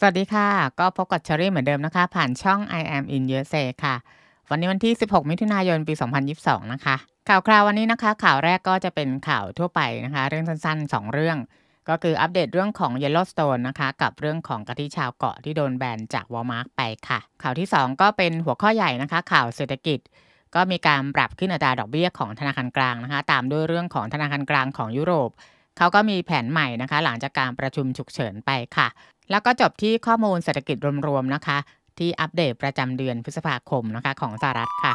สวัสดีค่ะก็พบกับเชอรี่เหมือนเดิมนะคะ ผ่านช่อง I am in u s a ค่ะ วันนี้วันที่ 16 มิถุนายนปี 2022 นะคะ ข่าวคราววันนี้นะคะ ข่าวแรกก็จะเป็นข่าวทั่วไปนะคะ เรื่องสั้นๆ 2 เรื่อง ก็คืออัปเดตเรื่องของ Yellowstone นะคะ กับเรื่องของกะทิชาวเกาะที่โดนแบนจากวอลมาร์กไปค่ะ ข่าวที่ 2 ก็เป็นหัวข้อใหญ่นะคะ ข่าวเศรษฐกิจ ก็มีการปรับขึ้นอัตราดอกเบี้ยของธนาคารกลางนะคะตามด้วยเรื่องของธนาคารกลางของยุโรปเขาก็มีแผนใหม่นะคะ หลังจากการประชุมฉุกเฉินไปค่ะ แล้วก็จบที่ข้อมูลเศรษฐกิจรวมๆนะคะ ที่อัปเดตประจำเดือนพฤษภาคมนะคะ ของสหรัฐค่ะ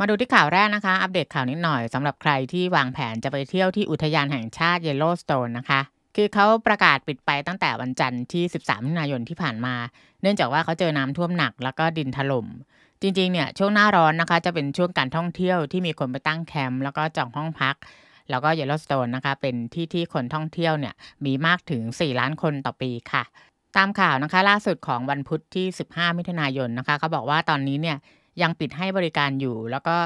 มาดูที่ข่าวแรกนะคะ อัปเดตข่าวนิดหน่อยสำหรับใครที่วางแผนจะไปเที่ยวที่อุทยานแห่งชาติเยลโลสโตนนะคะ คือเขาประกาศปิดไปตั้งแต่วันจันทร์ที่ 13มิถุนายนที่ผ่านมา เนื่องจากว่าเขาเจอน้ำท่วมหนักแล้วก็ดินถลม่มจริงๆ เนี่ยช่วงหน้าร้อนนะคะจะเป็นช่วงการท่องเที่ยวที่มีคนไปตั้งแคมป์แล้วก็จองห้องพัก แล้วก็เยลโลสโตนนะคะ เป็นที่ที่คนท่องเที่ยวเนี่ยมีมากถึง 4 ล้านคนต่อปีค่ะ ตามข่าวนะคะล่าสุดของวันพุธที่ 15 มิถุนายนนะคะเขาบอกว่าตอนนี้เนี่ยยังปิดให้บริการอยู่ แล้วก็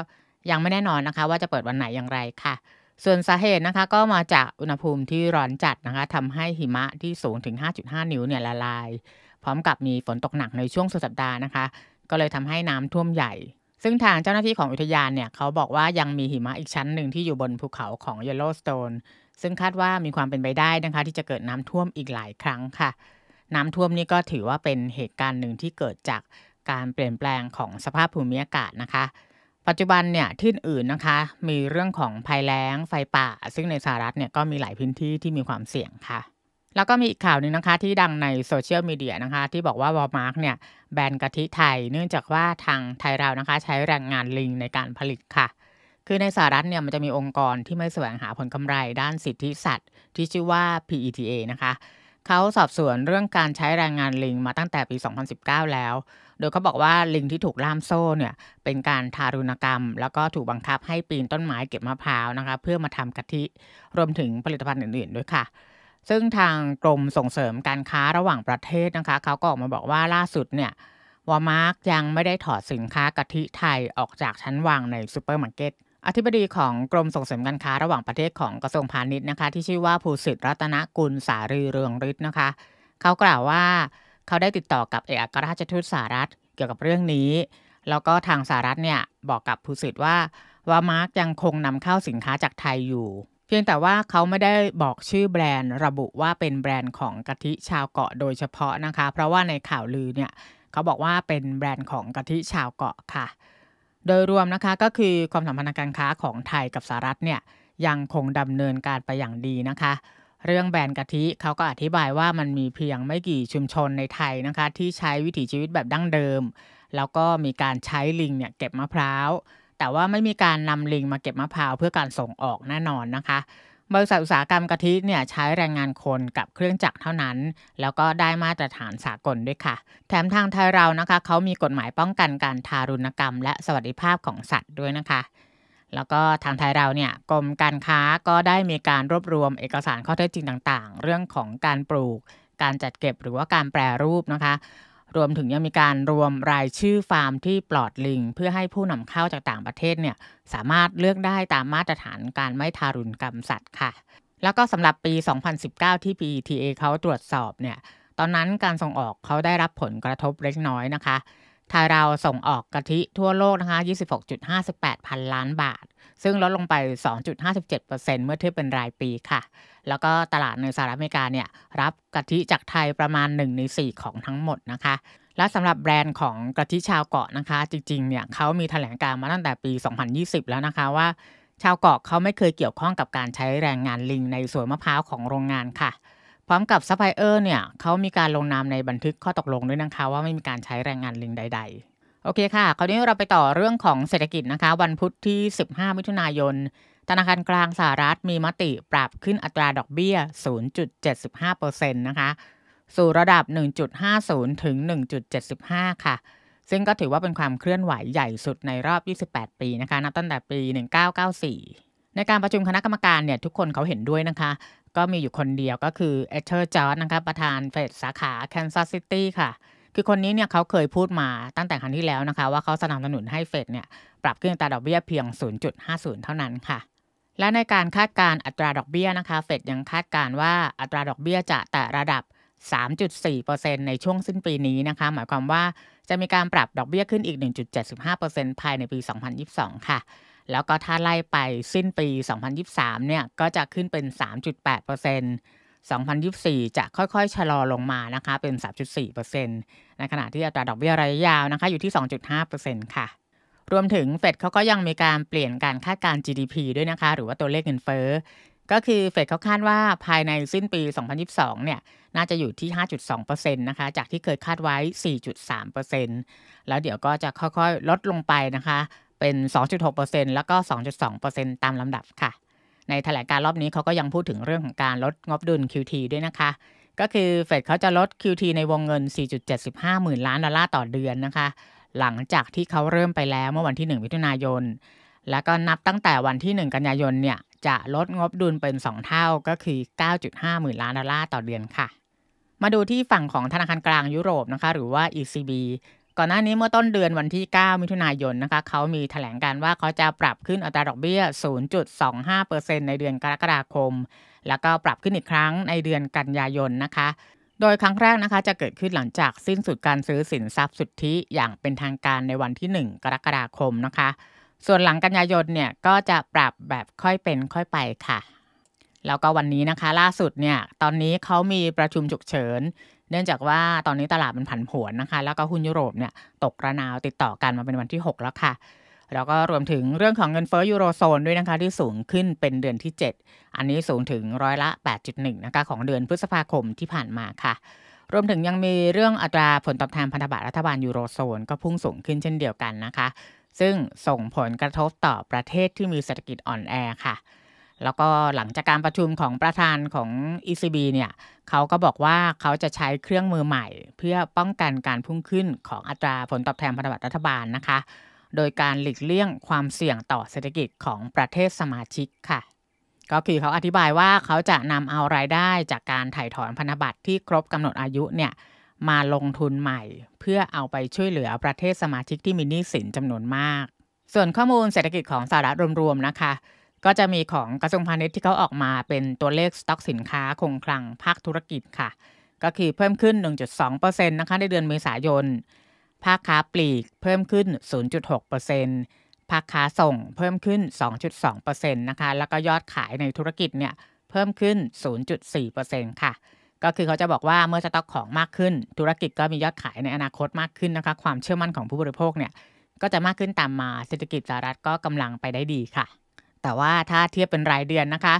ยังไม่แน่นอนนะคะ ว่าจะเปิดวันไหนอย่างไรค่ะ ส่วนสาเหตุนะคะก็มาจากอุณหภูมิที่ร้อนจัดนะคะทำให้หิมะที่สูงถึง 5.5 นิ้วเนี่ยละลายพร้อมกับมีฝนตกหนักในช่วงสุดสัปดาห์นะคะก็เลยทำให้น้ำท่วมใหญ่ ซึ่งทางเจ้าหน้าที่ของอุทยานเนี่ยเขาบอกว่ายังมีหิมะอีกชั้นหนึ่งที่อยู่บนภูเขาของเยลโลสโตน ซึ่งคาดว่ามีความเป็นไปได้นะคะ ที่จะเกิดน้ำท่วมอีกหลายครั้งค่ะ น้ำท่วมนี่ก็ถือว่าเป็นเหตุการณ์หนึ่งที่เกิดจากการเปลี่ยนแปลงของสภาพภูมิอากาศนะคะ ปัจจุบันเนี่ยที่อื่นนะคะ มีเรื่องของภัยแล้ง ไฟป่าซึ่งในสหรัฐเนี่ยก็มีหลายพื้นที่ที่มีความเสี่ยงค่ะแล้วก็มีอีกข่าวหนึ่งนะคะที่ดังในโซเชียลมีเดียนะคะที่บอกว่าวอลมาร์กเนี่ยแบนกะทิไทย เนื่องจากว่าทางไทยเรานะคะใช้แรงงานลิงในการผลิตค่ะ คือในสหรัฐเนี่ยมันจะมีองค์กรที่ไม่แสวงหาผลกำไรด้านสิทธิสัตว์ที่ชื่อว่า PETA นะคะเขาสอบสวนเรื่องการใช้แรงงานลิงมาตั้งแต่ปี 2019 แล้ว โดยเขาบอกว่าลิงที่ถูกล่ามโซ่เนี่ยเป็นการทารุณกรรม แล้วก็ถูกบังคับให้ปีนต้นไม้เก็บมะพร้าวนะคะ เพื่อมาทำกะทิรวมถึงผลิตภัณฑ์อื่นๆด้วยค่ะซึ่งทางกรมส่งเสริมการค้าระหว่างประเทศนะคะเขาก็ออกมาบอกว่าล่าสุดเนี่ยวอมาร์กยังไม่ได้ถอดสินค้ากะทิไทยออกจากชั้นวางในซูเปอร์มาร์เก็ตอธิบดีของกรมส่งเสริมการค้าระหว่างประเทศของกระทรวงพาณิชย์นะคะ ที่ชื่อว่าภูสิทธิรัตนกุลสารีเรืองฤทธิ์นะคะเขากล่าวว่าเขาได้ติดต่อกับเอกอัครราชทูตสหรัฐ เกี่ยวกับเรื่องนี้ แล้วก็ทางสหรัฐเนี่ยบอกกับภูสิทธิ์ว่าวอมาร์กยังคงนำเข้าสินค้าจากไทยอยู่เพียงแต่ว่าเขาไม่ได้บอกชื่อแบรนด์ระบุว่าเป็นแบรนด์ของกะทิชาวเกาะ โดยเฉพาะนะคะ เพราะว่าในข่าวลือเนี่ยเขาบอกว่าเป็นแบรนด์ของกะทิชาวเกาะค่ะ โดยรวมนะคะก็คือความสัมพันธ์การค้าของไทยกับสหรัฐเนี่ยยังคงดำเนินการไปอย่างดีนะคะ เรื่องแบรนด์กะทิเขาก็อธิบายว่ามันมีเพียงไม่กี่ชุมชนในไทยนะคะ ที่ใช้วิถีชีวิตแบบดั้งเดิม แล้วก็มีการใช้ลิงเนี่ยเก็บมะพร้าวแต่ว่าไม่มีการนำลิงมาเก็บมะพร้าว เพื่อการส่งออกแน่นอนนะคะ บริษัทอุตสาหกรรมกะทิเนี่ยใช้แรงงานคนกับเครื่องจักรเท่านั้น แล้วก็ได้มาตรฐานสากลด้วยค่ะ แถมทางไทยเรานะคะเขามีกฎหมายป้องกันการทารุณกรรม และสวัสดิภาพของสัตว์ด้วยนะคะ แล้วก็ทางไทยเราเนี่ยกรมการค้าก็ได้มีการรวบรวมเอกสารข้อเท็จจริงต่างๆ เรื่องของการปลูก การจัดเก็บหรือว่าการแปรรูปนะคะรวมถึงยังมีการรวมรายชื่อฟาร์มที่ปลอดลิง เพื่อให้ผู้นำเข้าจากต่างประเทศเนี่ยสามารถเลือกได้ตามมาตรฐานการไม่ทารุณกรรมสัตว์ค่ะ แล้วก็สำหรับปี 2019 ที่ PETA เขาตรวจสอบเนี่ยตอนนั้นการส่งออกเขาได้รับผลกระทบเล็กน้อยนะคะไทยเราส่งออกกะทิทั่วโลกนะคะ 26.58 พันล้านบาท ซึ่งลดลงไป 2.57%เมื่อเทียบเป็นรายปีค่ะ แล้วก็ตลาดในสหรัฐอเมริกาเนี่ยรับกะทิจากไทยประมาณ 1 ใน 4 ของทั้งหมดนะคะ และสำหรับแบรนด์ของกะทิชาวเกาะนะคะ จริงๆ เนี่ยเขามีแถลงการมาตั้งแต่ปี 2020 แล้วนะคะว่าชาวเกาะเขาไม่เคยเกี่ยวข้องกับการใช้แรงงานลิงในสวนมะพร้าวของโรงงานค่ะพร้อมกับซัพพลายเออร์เนี่ยเขามีการลงนามในบันทึกข้อตกลงด้วยนะคะว่าไม่มีการใช้แรงงานลิงใดๆ โอเคค่ะ คราวนี้เราไปต่อเรื่องของเศรษฐกิจนะคะวันพุธที่ 15 มิถุนายนธนาคารกลางสหรัฐมีมติปรับขึ้นอัตราดอกเบี้ย 0.75%นะคะสู่ระดับ 1.50 ถึง 1.75 ค่ะ ซึ่งก็ถือว่าเป็นความเคลื่อนไหวใหญ่สุดในรอบ 28 ปีนะคะนับตั้งแต่ปี 1994 ในการประชุมคณะกรรมการเนี่ยทุกคนเขาเห็นด้วยนะคะก็มีอยู่คนเดียวก็คือเอเธอร์จอร์ดนะคะประธานเฟดสาขาแคนซัสซิตี้ค่ะ คือคนนี้เนี่ยเขาเคยพูดมาตั้งแต่ครั้งที่แล้วนะคะว่าเขาสนับสนุนให้เฟดเนี่ยปรับขึ้นอัตราดอกเบี้ยเพียง 0.50 เท่านั้นค่ะและในการคาดการอัตราดอกเบี้ยนะคะเฟดยังคาดการว่าอัตราดอกเบี้ยจะแตะระดับ 3.4%ในช่วงสิ้นปีนี้นะคะหมายความว่าจะมีการปรับดอกเบี้ยขึ้นอีก 1.75%ภายในปี 2022 ค่ะแล้วก็ถ้าไล่ไปสิ้นปี 2023 เนี่ยก็จะขึ้นเป็น 3.8% 2024 จะค่อยๆ ชะลอลงมานะคะเป็น 3.4%ในขณะที่อัตราดอกเบี้ยระยะยาวนะคะอยู่ที่ 2.5%ค่ะ รวมถึงเฟดเขาก็ยังมีการเปลี่ยนการคาดการ GDP ด้วยนะคะ หรือว่าตัวเลขเงินเฟ้อ ก็คือเฟดเขาคาดว่าภายในสิ้นปี 2022 เนี่ยน่าจะอยู่ที่ 5.2%นะคะ จากที่เคยคาดไว้ 4.3%แล้วเดี๋ยวก็จะค่อยๆลดลงไปนะคะเป็น 2.6%แล้วก็ 2.2%ตามลำดับค่ะ ในแถลงการรอบนี้เขาก็ยังพูดถึงเรื่องของการลดงบดุล QT ด้วยนะคะ ก็คือเฟดเขาจะลด QT ในวงเงิน 4.75 หมื่นล้านดอลลาร์ต่อเดือนนะคะ หลังจากที่เขาเริ่มไปแล้วเมื่อวันที่1มิถุนายน แล้วก็นับตั้งแต่วันที่ 1 กันยายนเนี่ย จะลดงบดุลเป็น 2 เท่าก็คือ 9.5 หมื่นล้านดอลลาร์ต่อเดือนค่ะ มาดูที่ฝั่งของธนาคารกลางยุโรปนะคะ หรือว่า ECB ก่อนหน้านี้เมื่อต้นเดือนวันที่ 9 มิถุนายนนะคะ เขามีถแถลงการว่าเขาจะปรับขึ้นอัตราดอกเบี้ย 0.25%ในเดือนกรกฎาคม แล้วก็ปรับขึ้นอีกครั้งในเดือนกันยายนนะคะ โดยครั้งแรกนะคะจะเกิดขึ้นหลังจากสิ้นสุดการซื้อสินทรัพย์สุทธิอย่างเป็นทางการในวันที่ 1 กรกฎาคมนะคะ ส่วนหลังกันยายนเนี่ยก็จะปรับแบบค่อยเป็นค่อยไปค่ะ แล้วก็วันนี้นะคะล่าสุดเนี่ยตอนนี้เขามีประชุมฉุกเฉินเนื่องจากว่าตอนนี้ตลาดมันผันผวนนะคะ แล้วก็หุ้นยุโรปเนี่ยตกระนาวติดต่อกันมาเป็นวันที่ 6 แล้วค่ะ แล้วก็รวมถึงเรื่องของเงินเฟ้อยูโรโซนด้วยนะคะ ที่สูงขึ้นเป็นเดือนที่ 7 อันนี้สูงถึงร้อยละ 8.1นะคะของเดือนพฤษภาคมที่ผ่านมาค่ะ รวมถึงยังมีเรื่องอัตราผลตอบแทนพันธบัตรรัฐบาลยูโรโซนก็พุ่งสูงขึ้นเช่นเดียวกันนะคะ ซึ่งส่งผลกระทบต่อประเทศที่มีเศรษฐกิจอ่อนแอค่ะแล้วก็หลังจากการประชุมของประธานของ ECB เนี่ยเขาก็บอกว่าเขาจะใช้เครื่องมือใหม่ เพื่อป้องกันการพุ่งขึ้นของอัตราผลตอบแทนพันธบัตรรัฐบาลนะคะ โดยการหลีกเลี่ยงความเสี่ยงต่อเศรษฐกิจของประเทศสมาชิกค่ะ ก็คือเขาอธิบายว่าเขาจะนำเอารายได้จากการถ่ายถอนพันธบัตรที่ครบกำหนดอายุเนี่ยมาลงทุนใหม่ เพื่อเอาไปช่วยเหลือประเทศสมาชิกที่มีหนี้สินจำนวนมาก ส่วนข้อมูลเศรษฐกิจของสหรัฐรวมๆนะคะก็จะมีของกระทรวงพาณิชย์ที่เขาออกมาเป็นตัวเลขสต็อกสินค้าคงคลังภาคธุรกิจค่ะ ก็คือเพิ่มขึ้น 1.2%นะคะในเดือนเมษายน ภาคค้าปลีกเพิ่มขึ้น 0.6%ภาคค้าส่งเพิ่มขึ้น 2.2%นะคะแล้วก็ยอดขายในธุรกิจเนี่ยเพิ่มขึ้น 0.4%ค่ะ ก็คือเขาจะบอกว่าเมื่อสต็อกของมากขึ้นธุรกิจก็มียอดขายในอนาคตมากขึ้นนะคะ ความเชื่อมั่นของผู้บริโภคเนี่ยก็จะมากขึ้นตามมาเศรษฐกิจสหรัฐก็กำลังไปได้ดีค่ะแต่ว่าถ้าเทียบเป็นรายเดือนนะคะ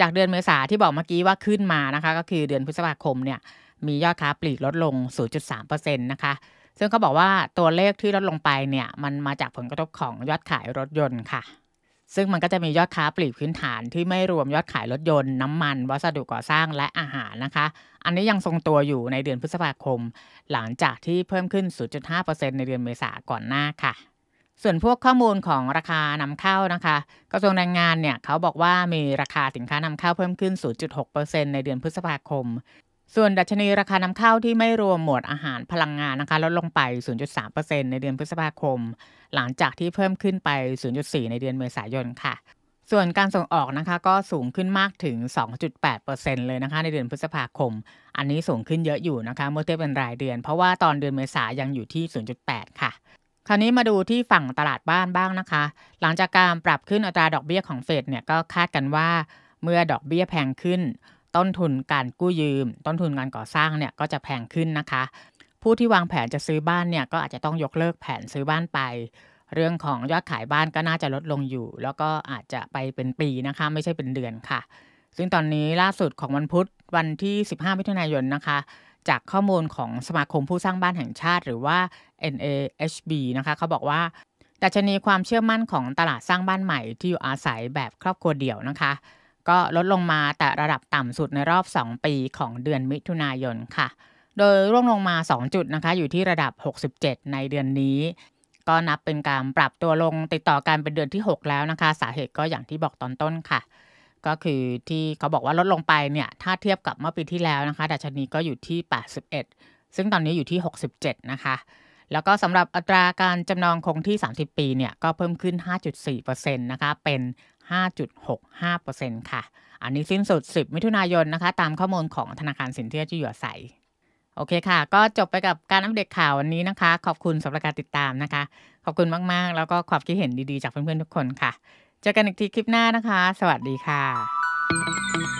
จากเดือนเมษาที่บอกเมื่อกี้ว่าขึ้นมานะคะ ก็คือเดือนพฤษภาคมเนี่ยมียอดค้าปลีกลดลง 0.3%นะคะซึ่งเขาบอกว่าตัวเลขที่ลดลงไปเนี่ยมันมาจากผลกระทบของยอดขายรถยนต์ค่ะ ซึ่งมันก็จะมียอดค้าปลีกพื้นฐานที่ไม่รวมยอดขายรถยนต์ น้ำมัน วัสดุก่อสร้างและอาหารนะคะ อันนี้ยังทรงตัวอยู่ในเดือนพฤษภาคม หลังจากที่เพิ่มขึ้น 0.5%ในเดือนเมษาก่อนหน้าค่ะส่วนพวกข้อมูลของราคานำเข้านะคะกระทรวงแรงงานเนี่ยเขาบอกว่ามีราคาสินค้านำเข้าเพิ่มขึ้น 0.6%ในเดือนพฤษภาคม ส่วนดัชนีราคานำเข้าที่ไม่รวมหมวดอาหารพลังงานนะคะ ลดลงไป 0.3%ในเดือนพฤษภาคม หลังจากที่เพิ่มขึ้นไป 0.4 ในเดือนเมษายนค่ะ ส่วนการส่งออกนะคะก็สูงขึ้นมากถึง 2.8%เลยนะคะในเดือนพฤษภาคม อันนี้สูงขึ้นเยอะอยู่นะคะเมื่อเทียบเป็นรายเดือนเพราะว่าตอนเดือนเมษายังอยู่ที่ 0.8 ค่ะราวนี้มาดูที่ฝั่งตลาดบ้านบ้างนะคะ หลังจากการปรับขึ้นอัตราดอกเบี้ยของเฟดเนี่ยก็คาดกันว่าเมื่อดอกเบี้ยแพงขึ้นต้นทุนการกู้ยืมต้นทุนการก่อสร้างเนี่ยก็จะแพงขึ้นนะคะ ผู้ที่วางแผนจะซื้อบ้านเนี่ยก็อาจจะต้องยกเลิกแผนซื้อบ้านไป เรื่องของยอดขายบ้านก็น่าจะลดลงอยู่ แล้วก็อาจจะไปเป็นปีนะคะไม่ใช่เป็นเดือนค่ะ ซึ่งตอนนี้ล่าสุดของวันพุธวันที่ 15มิถุนายนนะคะจากข้อมูลของสมาคมผู้สร้างบ้านแห่งชาติหรือว่า NAHB นะคะ เขาบอกว่าดัชนีความเชื่อมั่นของตลาดสร้างบ้านใหม่ที่อยู่อาศัยแบบครอบครัวเดี่ยวนะคะ ก็ลดลงมาแต่ระดับต่ำสุดในรอบ 2 ปีของเดือนมิถุนายนค่ะ โดยร่วงลงมา 2 จุดนะคะอยู่ที่ระดับ 67 ในเดือนนี้ ก็นับเป็นการปรับตัวลงติดต่อกันเป็นเดือนที่ 6 แล้วนะคะ สาเหตุก็อย่างที่บอกตอนต้นค่ะก็คือที่เขาบอกว่าลดลงไปเนี่ย ถ้าเทียบกับเมื่อปีที่แล้วนะคะ ดัชนีก็อยู่ที่ 81 ซึ่งตอนนี้อยู่ที่ 67 นะคะ แล้วก็สำหรับอัตราการจำนองคงที่ 30 ปีเนี่ย ก็เพิ่มขึ้น 5.4%นะคะเป็น 5.65%ค่ะ อันนี้สิ้นสุด 10 มิถุนายนนะคะ ตามข้อมูลของธนาคารสินเชื่อที่อยู่อาศัยโอเคค่ะ ก็จบไปกับการอัปเดตข่าววันนี้นะคะ ขอบคุณสำหรับการติดตามนะคะ ขอบคุณมากๆ แล้วก็ความคิดเห็นดีๆจากเพื่อนๆทุกคนค่ะเจอกันอีกทีคลิปหน้านะคะ สวัสดีค่ะ